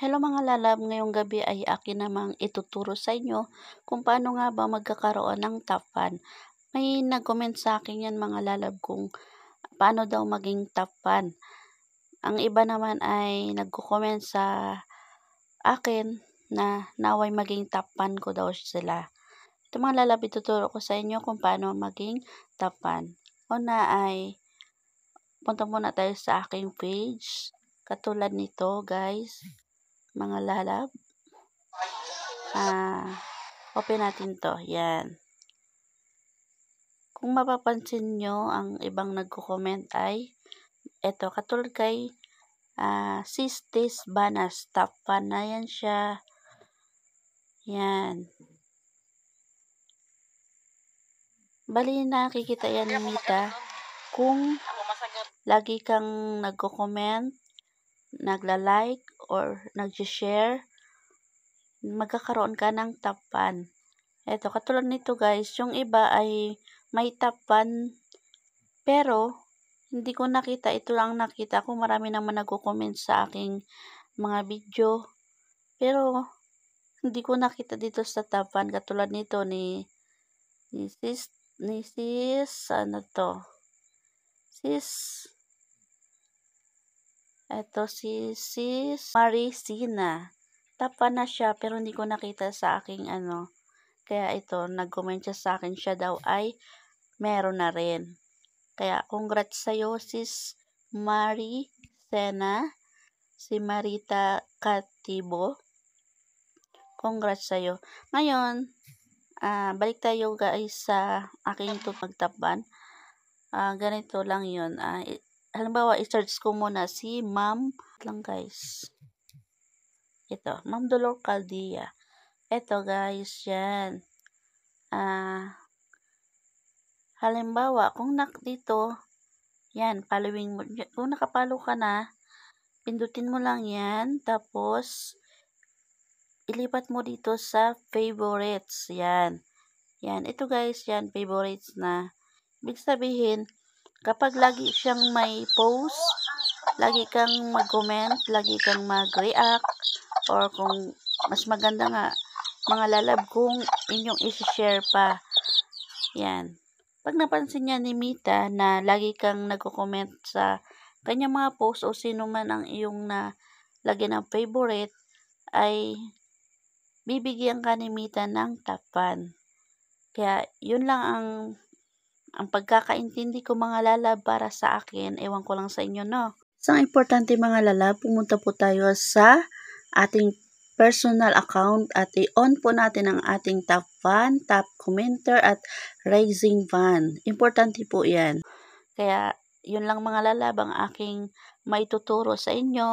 Hello mga lalab, ngayong gabi ay akin namang ituturo sa inyo kung paano nga ba magkakaroon ng top fan. May nag-comment sa akin yan mga lalab kung paano daw maging top fan. Ang iba naman ay nagko-comment sa akin na naway maging top fan ko daw sila. Ito mga lalab, ituturo ko sa inyo kung paano maging top fan. Una ay punta muna tayo sa aking page. Katulad nito guys mga lalab. Ah, open natin to. Yan. Kung mapapansin nyo, ang ibang nagko-comment ay eto, katulad kay uh, ah, Sistis Banas. Top fan na yan siya. Yan. Bali, nakikita yan ni Mita. Kung lagi kang nagko-comment nagla-like or nag-share, magkakaroon ka ng top 1. Ito, katulad nito guys, yung iba ay may top 1 pero hindi ko nakita, ito lang nakita ko, marami naman nagko-comment sa aking mga video. Pero hindi ko nakita dito sa top 1 katulad nito ni ni sis ni sis ano to? Sis ito si Sis Maricina. Tapa na siya pero hindi ko nakita sa aking ano. Kaya ito, nag-comment siya sa akin. Siya daw ay meron na rin. Kaya congrats sa'yo Sis Maricena. Si Marita Katibo. Congrats sa'yo. Ngayon, uh, balik tayo guys sa aking ito magtapan. Uh, ah, ganito lang yun. Uh, halimbawa, i-search ko muna si Ma'am, lang guys. Ito, Ma'am Dolor Caldea. Ito guys, yan. Ah, halimbawa, kung nak dito, yan, following mo, kung nakapalo ka na, pindutin mo lang yan, tapos, ilipat mo dito sa favorites, yan. Yan, ito guys, yan, favorites na. Ibig sabihin, Kapag lagi siyang may post, lagi kang mag-comment, lagi kang mag-react, or kung mas maganda nga, mga lalab kung inyong isi-share pa. Yan. Pag napansin niya ni Mita na lagi kang nagko-comment sa kanya mga post o sino man ang iyong na lagi ng favorite, ay bibigyan ka ni Mita ng tapan. Kaya, yun lang ang ang pagkakaintindi ko mga lalab para sa akin, ewan ko lang sa inyo, no? Isang importante mga lalab, pumunta po tayo sa ating personal account at i-on po natin ang ating top fan, top commenter at rising fan. Importante po yan. Kaya yun lang mga lalab ang aking maituturo sa inyo.